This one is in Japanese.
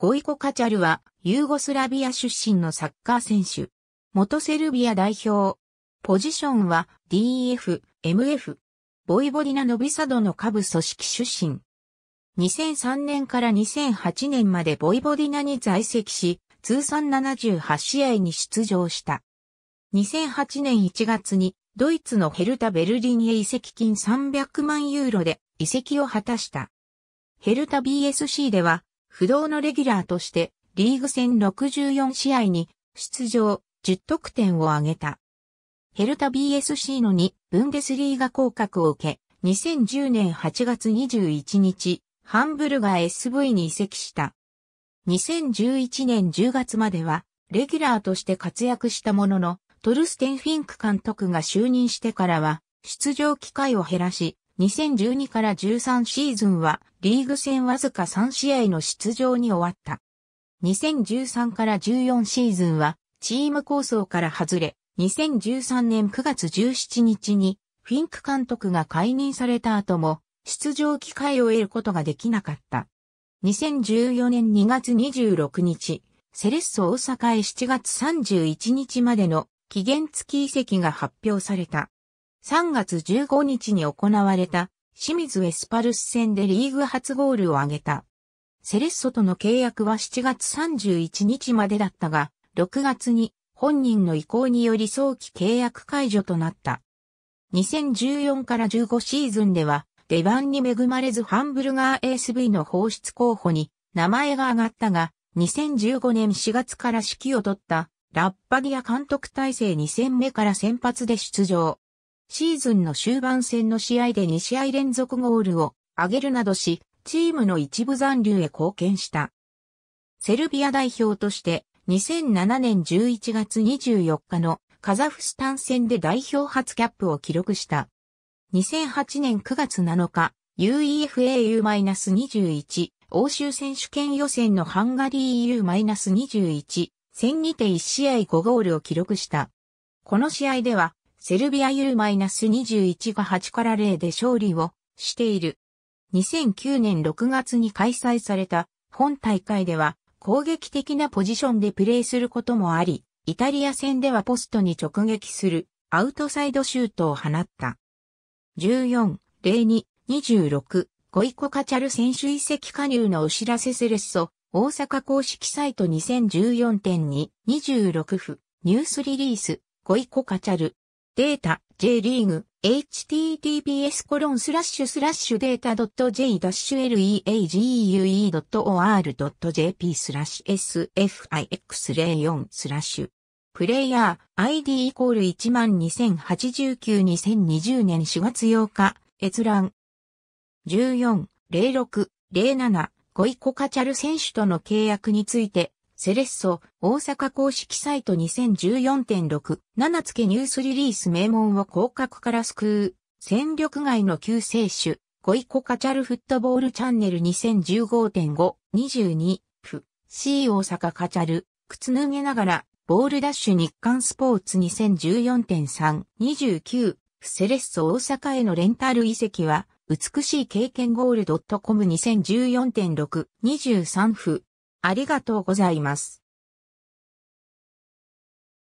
ゴイコ・カチャルは、ユーゴスラビア出身のサッカー選手。元セルビア代表。ポジションは DF、MF。ボイボリナ・ノビサドの下部組織出身。2003年から2008年までボイボディナに在籍し、通算78試合に出場した。2008年1月にドイツのヘルタ・ベルリンへ移籍金300万ユーロで移籍を果たした。ヘルタ BSC では不動のレギュラーとして、リーグ戦64試合に出場、10得点を挙げた。ヘルタ BSC の2、ブンデスリーガ降格を受け、2010年8月21日、ハンブルガ SV に移籍した。2011年10月までは、レギュラーとして活躍したものの、トルステンフィンク監督が就任してからは、出場機会を減らし、2012から13シーズンはリーグ戦わずか3試合の出場に終わった。2013から14シーズンはチーム構想から外れ、2013年9月17日にフィンク監督が解任された後も出場機会を得ることができなかった。2014年2月26日、セレッソ大阪へ7月31日までの期限付き移籍が発表された。3月15日に行われた清水エスパルス戦でリーグ初ゴールを挙げた。セレッソとの契約は7月31日までだったが、6月に本人の意向により早期契約解除となった。2014から15シーズンでは、出番に恵まれずハンブルガー ASV の放出候補に名前が挙がったが、2015年4月から指揮を取ったラッパギア監督体制2戦目から先発で出場。シーズンの終盤戦の試合で2試合連続ゴールを挙げるなどし、チームの一部残留へ貢献した。セルビア代表として2007年11月24日のカザフスタン戦で代表初キャップを記録した。2008年9月7日、UEFAU-21 欧州選手権予選のハンガリー EU-21 戦にて1試合5ゴールを記録した。この試合ではセルビア U-21 が8から0で勝利をしている。2009年6月に開催された本大会では攻撃的なポジションでプレーすることもあり、イタリア戦ではポストに直撃するアウトサイドシュートを放った。14、02、26、ゴイコカチャル選手移籍加入のお知らせセレッソ、大阪公式サイト2014.2、26府、ニュースリリース、ゴイコカチャル、データ J リーグ https コロンスラッシュスラッシュデータ .j-league.or.jp スラッシュ sfix04 スラッシュプレイヤー ID イコール12089-2020年4月8日閲覧14-06-07ゴイコカチャル選手との契約についてセレッソ、大阪公式サイト2014.6、7つけニュースリリース名門を広角から救う、戦力外の救世主、ゴイコカチャルフットボールチャンネル2015.5、22、フ。C 大阪カチャル、靴脱げながら、ボールダッシュ日刊スポーツ2014.3、29、セレッソ大阪へのレンタル遺跡は、美しい経験ゴールドットコム2014.6、23フ。ありがとうございます。